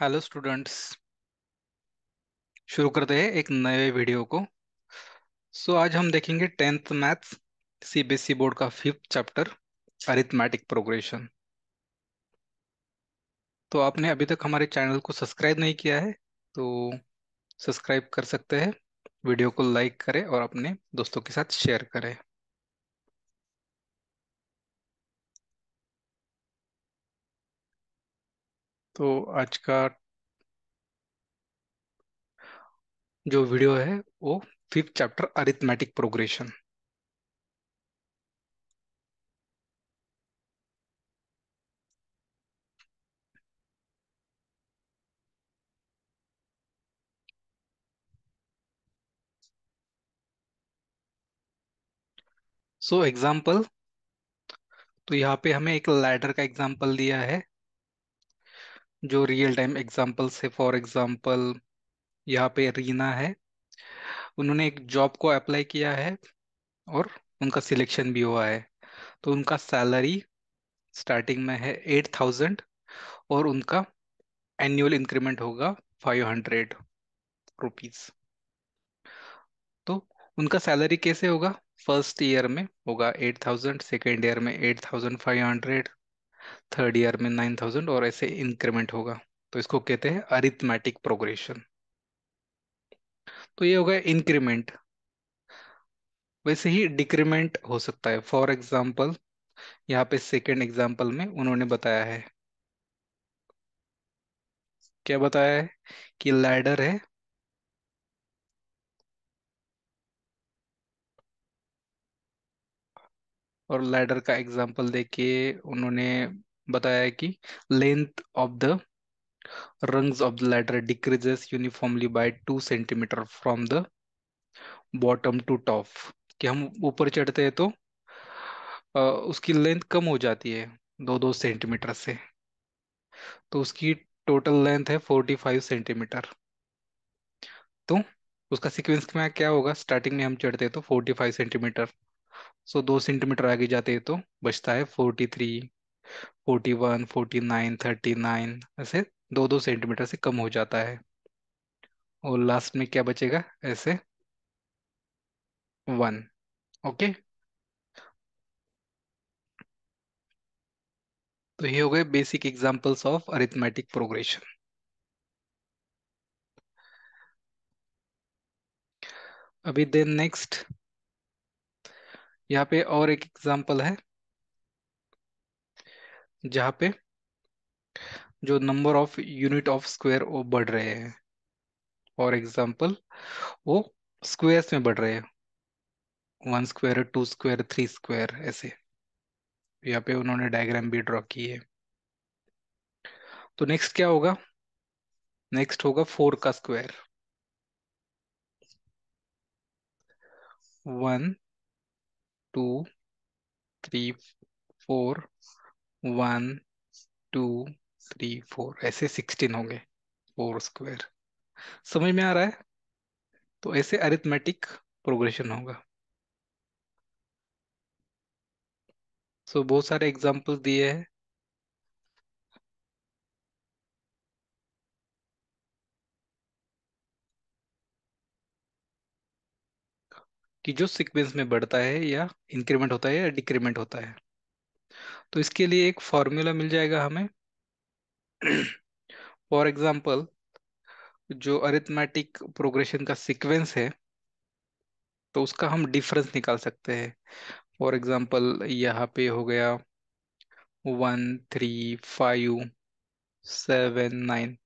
Hello students शुरू करते हैं एक नए वीडियो को सो so, आज हम देखेंगे टेंथ मैथ्स सीबीएसई बोर्ड का फिफ्थ चैप्टर अरिथमेटिक प्रोग्रेशन तो आपने अभी तक हमारे चैनल को सब्सक्राइब नहीं किया है तो सब्सक्राइब कर सकते हैं वीडियो को लाइक करें और अपने दोस्तों के साथ शेयर करें तो आज का जो वीडियो है वो fifth chapter arithmetic progression so so, example तो यहाँ पे हमें एक लैडर का एग्जाम्पल दिया है जो रियल टाइम एग्जांपल्स है फॉर एग्जांपल यहाँ पे रीना है उन्होंने एक जॉब को अप्लाई किया है और उनका सिलेक्शन भी हुआ है तो उनका सैलरी स्टार्टिंग में है एट थाउजेंड और उनका एनुअल इंक्रीमेंट होगा फाइव हंड्रेड रुपीज तो उनका सैलरी कैसे होगा फर्स्ट ईयर में होगा एट थाउजेंड सेकेंड ईयर में eight thousand five hundred third year में नाइन थाउजेंड और ऐसे इंक्रीमेंट होगा तो इसको कहते हैं अरिथमेटिक प्रोग्रेशन तो ये होगा इंक्रीमेंट वैसे ही डिक्रीमेंट हो सकता है फॉर एग्जाम्पल यहाँ पे सेकेंड एग्जाम्पल में उन्होंने बताया है क्या बताया है कि लैडर है और लैडर का एग्जाम्पल देके उन्होंने बताया कि length of the rungs of the ladder decreases uniformly by two centimetre from the bottom to top कि हम ऊपर चढ़ते हैं तो उसकी लेंथ कम हो जाती है दो दो सेंटीमीटर से तो उसकी टोटल लेंथ है फोर्टी फाइव सेंटीमीटर तो उसका सीक्वेंस में क्या होगा स्टार्टिंग में हम चढ़ते हैं तो फोर्टी फाइव सेंटीमीटर सो दो सेंटीमीटर आगे जाते तो बचता है forty three forty one forty nine thirty nine ऐसे दो दो सेंटीमीटर से कम हो जाता है और लास्ट में क्या बचेगा ऐसे वन ओके तो ये हो गए basic examples of arithmetic progression अभी देन नेक्स्ट यहाँ पे और एक एग्जाम्पल है जहां पे जो number of unit of square वो बढ़ रहे हैं फॉर एग्जाम्पल वो स्क्वेयर्स में बढ़ रहे हैं one square two square three square ऐसे यहाँ पे उन्होंने डायग्राम भी ड्रॉ की है तो नेक्स्ट क्या होगा नेक्स्ट होगा फोर का square one two, three four one two three four ऐसे सिक्सटीन होंगे फोर स्क्वायर समझ में आ रहा है तो ऐसे अरिथमेटिक प्रोग्रेशन होगा सो so, बहुत सारे एग्जाम्पल दिए हैं कि जो सीक्वेंस में बढ़ता है या इंक्रीमेंट होता है या डिक्रीमेंट होता है तो इसके लिए एक फॉर्मूला मिल जाएगा हमें फॉर एग्जाम्पल जो अरिथमेटिक प्रोग्रेशन का सीक्वेंस है तो उसका हम डिफरेंस निकाल सकते हैं फॉर एग्जाम्पल यहाँ पे हो गया one three five seven nine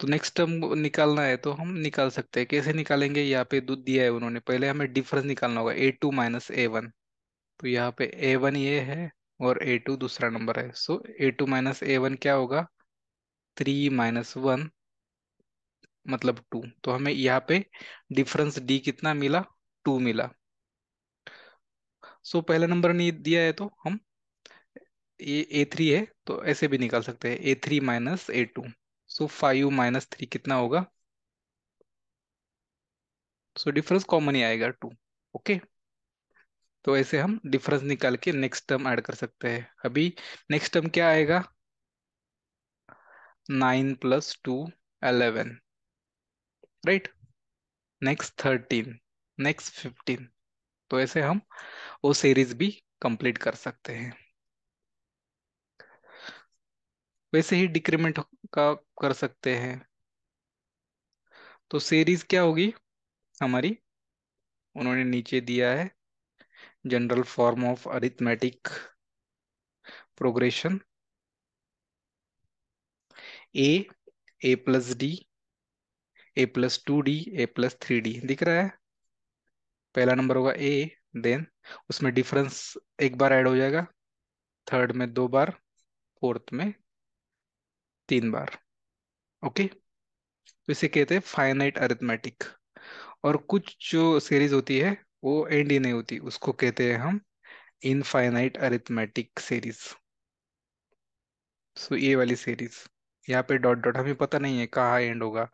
तो नेक्स्ट टर्म निकालना है तो हम निकाल सकते हैं कैसे निकालेंगे यहाँ पे दूध दिया है उन्होंने पहले हमें डिफरेंस निकालना होगा a two minus a one तो यहाँ पे ए वन ये है और ए टू दूसरा नंबर है so a two minus a one क्या होगा थ्री माइनस वन मतलब टू तो हमें यहाँ पे डिफरेंस डी कितना मिला टू मिला सो so, पहला नंबर नहीं दिया है तो हम ए थ्री है तो ऐसे भी निकाल सकते हैं a three minus a two so five minus three कितना होगा सो डिफरेंस कॉमन ही आएगा टू ओके तो ऐसे हम डिफरेंस निकाल के नेक्स्ट टर्म ऐड कर सकते हैं अभी नेक्स्ट टर्म क्या आएगा nine plus two eleven right next thirteen next fifteen तो ऐसे हम वो सीरीज भी कंप्लीट कर सकते हैं वैसे ही डिक्रीमेंट का कर सकते हैं तो सीरीज क्या होगी हमारी उन्होंने नीचे दिया है general form of arithmetic progression a a plus d a plus two d a plus three d दिख रहा है पहला नंबर होगा ए देन उसमें डिफरेंस एक बार ऐड हो जाएगा थर्ड में दो बार फोर्थ में तीन बार ओके तो इसे कहते हैं फाइनाइट अरिथमेटिक और कुछ जो सीरीज होती है वो एंड ही नहीं होती उसको कहते हैं हम इनफाइनाइट अरिथमेटिक सीरीज सो ये वाली सीरीज यहाँ पे डॉट डॉट हमें पता नहीं है कहाँ एंड होगा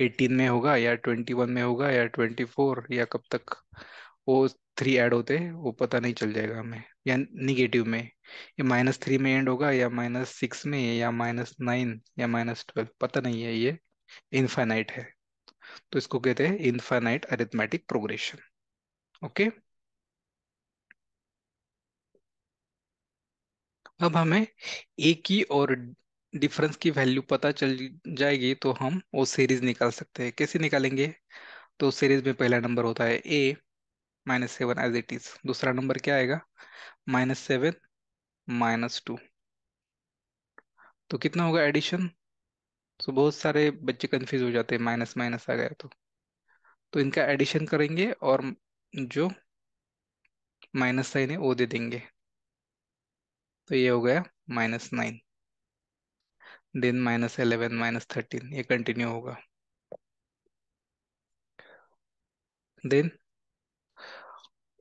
18 में होगा या 21 में होगा या 24 या कब तक वो थ्री ऐड होते हैं वो पता नहीं चल जाएगा हमें या निगेटिव में ये माइनस थ्री में एंड होगा या माइनस सिक्स में या माइनस नाइन या माइनस ट्वेल्व पता नहीं है ये इनफाइनाइट है तो इसको कहते हैं इनफाइनाइट अरिथमेटिक प्रोग्रेशन ओके अब हमें ए की और डिफरेंस की वैल्यू पता चल जाएगी तो हम वो सीरीज निकाल सकते हैं कैसे निकालेंगे तो सीरीज में पहला नंबर होता है a minus seven as it is दूसरा नंबर क्या आएगा माइनस सेवन माइनस टू तो कितना होगा एडिशन तो बहुत सारे बच्चे कंफ्यूज हो जाते हैं माइनस माइनस आ गया तो तो इनका एडिशन करेंगे और जो माइनस साइन है वो दे देंगे तो ये हो गया minus nine then minus eleven minus thirteen ये कंटिन्यू होगा देन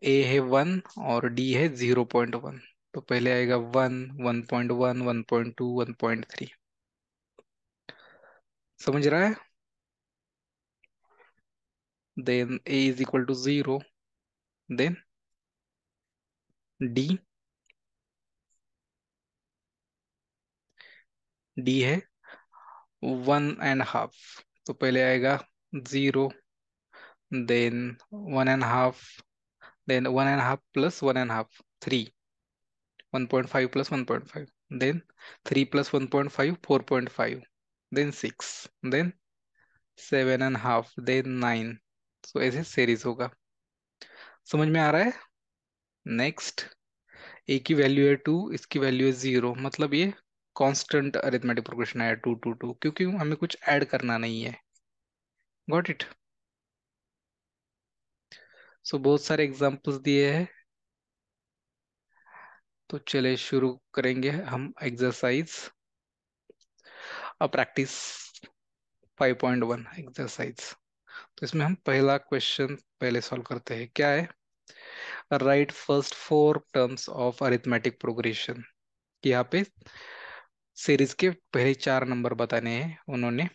ए है वन और डी है जीरो पॉइंट वन तो पहले आएगा one one point one one point two one point three समझ रहा है then a is equal to zero then d d है वन एंड हाफ तो पहले आएगा zero then one and half Then one and a half plus one and a half, three. 1.5 plus 1.5. Then 3 plus 1.5, 4.5. Then 6. Then seven and half then nine so ऐसे series होगा समझ में आ रहा है next ए की वैल्यू है टू इसकी value है जीरो मतलब ये कॉन्स्टेंट अरिथमेटिक प्रोग्रेशन है टू टू टू क्योंकि हमें कुछ ऐड करना नहीं है गॉट इट सो बहुत सारे एग्जांपल्स दिए हैं तो चले शुरू करेंगे हम एक्सरसाइज फाइव प्रैक्टिस 5.1 एक्सरसाइज तो इसमें हम पहला क्वेश्चन पहले सॉल्व करते हैं क्या है right first four terms of arithmetic progression यहाँ पे सीरीज के पहले चार नंबर बताने हैं उन्होंने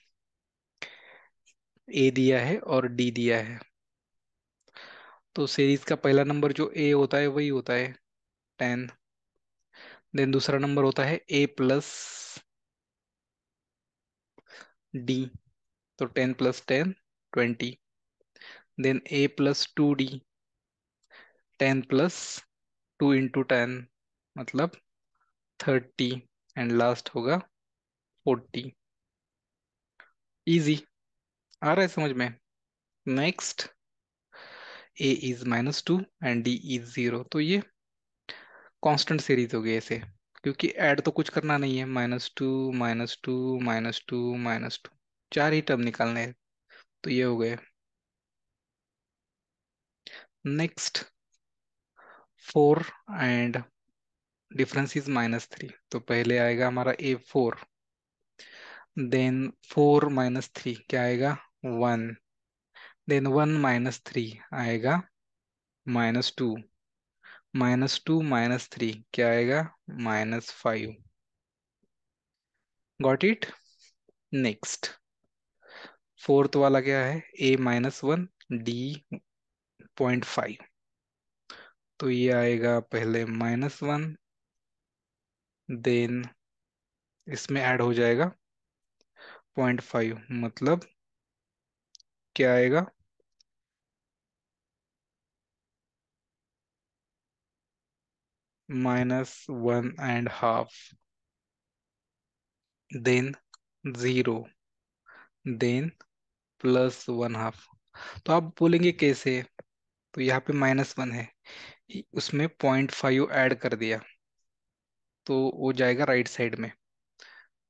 ए दिया है और डी दिया है तो सीरीज का पहला नंबर जो ए होता है वही होता है टेन देन दूसरा नंबर होता है ए प्लस डी तो ten plus ten twenty then a plus two d ten plus two into ten मतलब थर्टी एंड लास्ट होगा फोर्टी इजी आ रहा है समझ में next a is minus two and d is zero तो ये कांस्टेंट सीरीज हो गई ऐसे क्योंकि ऐड तो कुछ करना नहीं है minus two minus two minus two minus two चार ही टर्म निकालने हैं तो ये हो गए next four and difference is minus three तो पहले आएगा हमारा a four then four minus three क्या आएगा one then one minus three आएगा minus two minus two minus three क्या आएगा minus five got it next fourth वाला क्या है a minus one d point five तो ये आएगा पहले माइनस वन देन इसमें ऐड हो जाएगा पॉइंट फाइव मतलब क्या आएगा minus one and half, then zero, then plus one half तो आप बोलेंगे कैसे तो यहाँ पे माइनस वन है उसमें पॉइंट फाइव एड कर दिया तो वो जाएगा राइट साइड में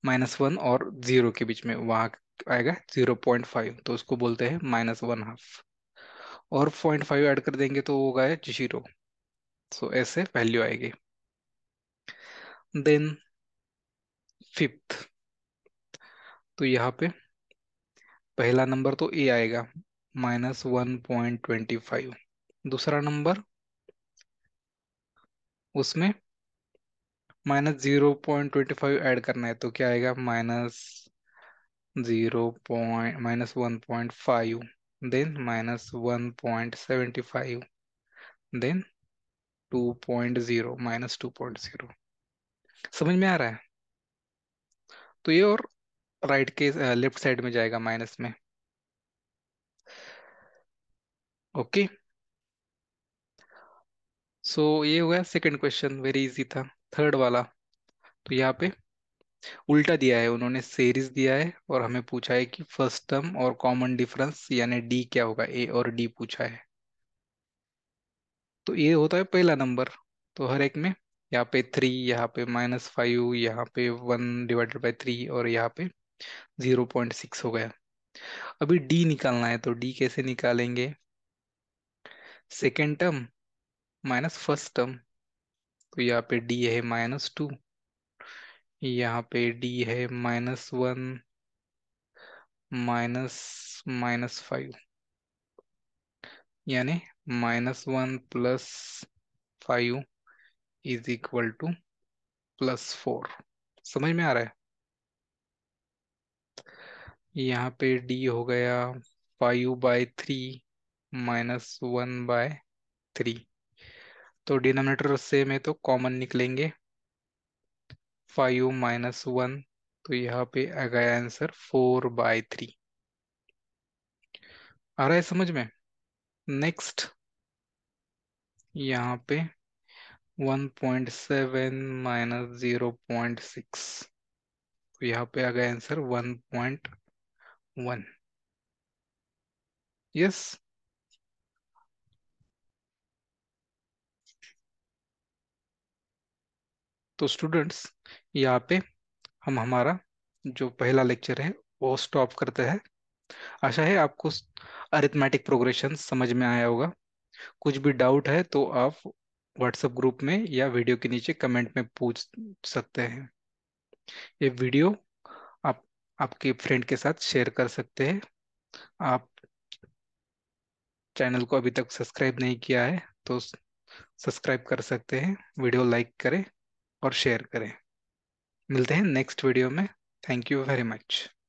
माइनस वन और ज़ीरो के बीच में वहां आएगा ज़ीरो पॉइंट फाइव तो उसको बोलते हैं माइनस वन हाफ और पॉइंट फाइव एड कर देंगे तो होगा ज़ीरो सो ऐसे वैल्यू आएगी देन फिफ्थ तो यहाँ पे पहला नंबर तो ए आएगा minus one point twenty five दूसरा नंबर उसमें minus zero point twenty five add करना है तो क्या आएगा minus zero point minus one point five then minus one point seventy five then two point zero minus two point zero समझ में आ रहा है तो ये और राइट के लेफ्ट साइड में जाएगा माइनस में ओके सो ये हुआ सेकंड क्वेश्चन वेरी इजी था थर्ड वाला तो यहाँ पे उल्टा दिया है उन्होंने सीरीज दिया है और हमें पूछा है कि फर्स्ट टर्म और कॉमन डिफरेंस यानी डी क्या होगा ए और डी पूछा है तो ये होता है पहला नंबर तो हर एक में यहाँ पे थ्री यहाँ पे माइनस फाइव यहाँ पे वन डिवाइडेड बाई थ्री और यहाँ पे जीरो पॉइंट सिक्स हो गया अभी डी निकालना है तो डी कैसे निकालेंगे second term minus first term तो यहाँ पे डी है माइनस टू यहाँ पे डी है minus one minus minus five यानी minus one plus five is equal to plus four समझ में आ रहा है यहाँ पे डी हो गया five by three minus one by three तो डिनोमिनेटर से में तो कॉमन निकलेंगे फाइव माइनस वन तो यहाँ पे आ गया आंसर फोर बाय थ्री आ रहा है समझ में नेक्स्ट यहाँ पे 1.7 माइनस जीरो पॉइंट सिक्स यहाँ पे आ गया आंसर 1.1 यस तो स्टूडेंट्स यहाँ पे हम हमारा जो पहला लेक्चर है वो स्टॉप करते हैं आशा है आपको अरिथमेटिक प्रोग्रेशन समझ में आया होगा कुछ भी डाउट है तो आप व्हाट्सएप ग्रुप में या वीडियो के नीचे कमेंट में पूछ सकते हैं ये वीडियो आप आपके फ्रेंड के साथ शेयर कर सकते हैं आप चैनल को अभी तक सब्सक्राइब नहीं किया है तो सब्सक्राइब कर सकते हैं वीडियो लाइक करें और शेयर करें मिलते हैं नेक्स्ट वीडियो में थैंक यू वेरी मच